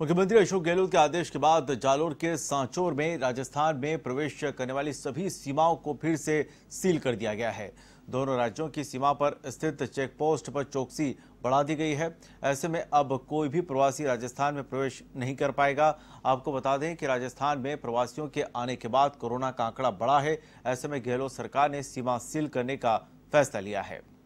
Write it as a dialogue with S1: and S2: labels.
S1: मुख्यमंत्री अशोक गहलोत के आदेश के बाद जालोर के सांचोर में राजस्थान में प्रवेश करने वाली सभी सीमाओं को फिर से सील कर दिया गया है दोनों राज्यों की सीमा पर स्थित चेक पोस्ट पर चौकसी बढ़ा दी गई है ऐसे में अब कोई भी प्रवासी राजस्थान में प्रवेश नहीं कर पाएगा आपको बता दें कि राजस्थान में प्रवासियों के आने के बाद कोरोना का आंकड़ा बढ़ा है ऐसे में गहलोत सरकार ने सीमा सील करने का फैसला लिया है